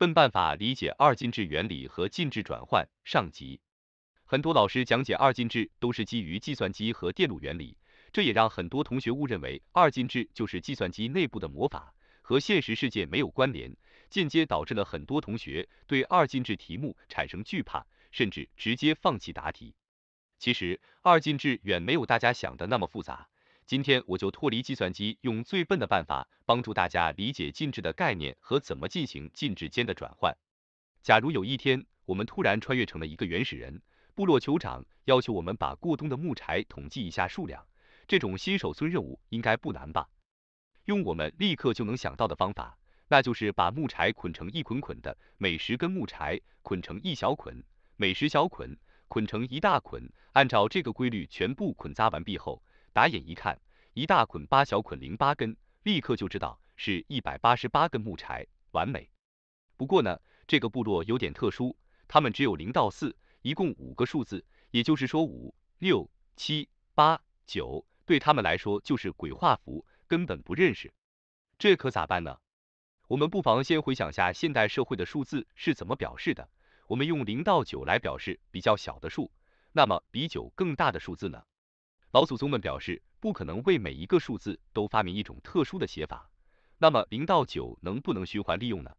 笨办法理解二进制原理和进制转换上集，很多老师讲解二进制都是基于计算机和电路原理，这也让很多同学误认为二进制就是计算机内部的魔法，和现实世界没有关联，间接导致了很多同学对二进制题目产生惧怕，甚至直接放弃答题。其实二进制远没有大家想的那么复杂。今天我就脱离计算机，用最笨的办法帮助大家理解禁制的概念和怎么进行禁制间的转换。假如有一天我们突然穿越成了一个原始人，部落酋长要求我们把过冬的木柴统计一下数量，这种新手村任务应该不难吧？用我们立刻就能想到的方法，那就是把木柴捆成一捆捆的，每十根木柴捆成一小捆，每十小捆捆成一大捆，按照这个规律全部捆扎完毕后。打眼一看，一大捆八小捆零八根，立刻就知道是一百八十八根木柴，完美。不过呢，这个部落有点特殊，他们只有零到四，一共五个数字，也就是说五、六、七、八、九，对他们来说就是鬼画符，根本不认识。这可咋办呢？我们不妨先回想下现代社会的数字是怎么表示的，我们用零到九来表示比较小的数，那么比九更大的数字呢？老祖宗们表示不可能为每一个数字都发明一种特殊的写法，那么零到九能不能循环利用呢？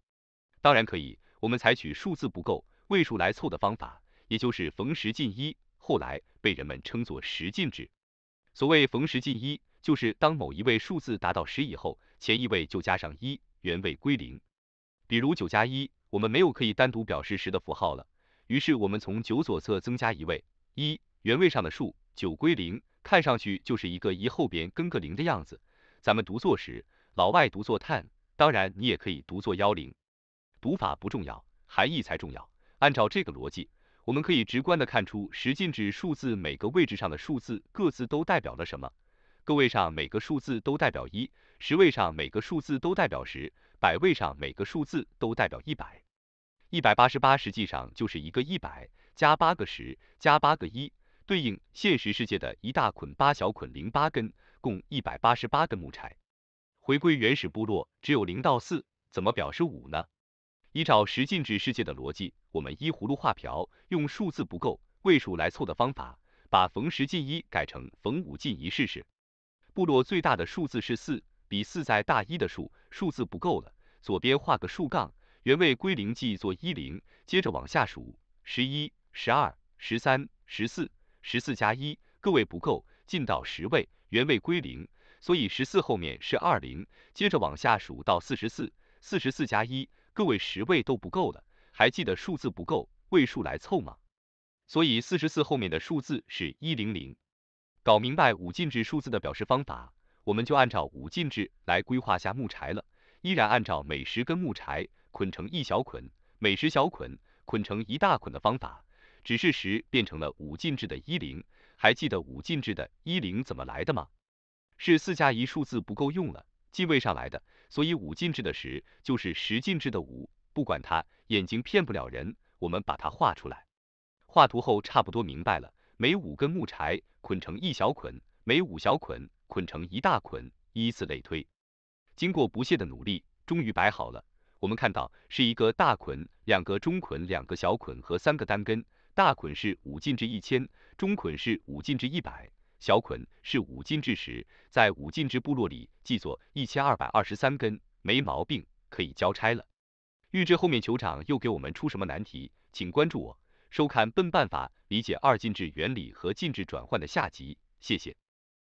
当然可以，我们采取数字不够位数来凑的方法，也就是逢十进一，后来被人们称作十进制。所谓逢十进一，就是当某一位数字达到十以后，前一位就加上一，原位归零。比如九加一，我们没有可以单独表示十的符号了，于是我们从九左侧增加一位一，原位上的数九归零。看上去就是一个一后边跟个零的样子，咱们读作时，老外读作 ten，当然你也可以读作幺零，读法不重要，含义才重要。按照这个逻辑，我们可以直观的看出十进制数字每个位置上的数字各自都代表了什么，个位上每个数字都代表一，十位上每个数字都代表十，百位上每个数字都代表一百。一百八十八实际上就是一个一百加八个十加八个一。对应现实世界的一大捆、八小捆、零八根，共一百八十八根木柴。回归原始部落，只有零到四，怎么表示五呢？依照十进制世界的逻辑，我们依葫芦画瓢，用数字不够位数来凑的方法，把逢十进一改成逢五进一试试。部落最大的数字是四，比四再大一的数，数字不够了，左边画个竖杠，原位归零记作一零，接着往下数，十一、十二、十三、十四。十四加一，个位不够，进到十位，原位归零，所以十四后面是二零，接着往下数到四十四，四十四加一，个位十位都不够了，还记得数字不够位数来凑吗？所以四十四后面的数字是一零零。搞明白五进制数字的表示方法，我们就按照五进制来规划下木柴了，依然按照每十根木柴捆成一小捆，每十小捆捆成一大捆的方法。只是十变成了五进制的一零，还记得五进制的一零怎么来的吗？是四加一数字不够用了，进位上来的。所以五进制的十就是十进制的五。不管它，眼睛骗不了人。我们把它画出来，画图后差不多明白了。每五根木柴捆成一小捆，每五小捆捆成一大捆，依次类推。经过不懈的努力，终于摆好了。我们看到是一个大捆，两个中捆，两个小捆和三个单根。大捆是五进制一千，中捆是五进制一百，小捆是五进制十，在五进制部落里记作一千二百二十三根，没毛病，可以交差了。预知后面酋长又给我们出什么难题，请关注我，收看笨办法理解二进制原理和进制转换的下集，谢谢。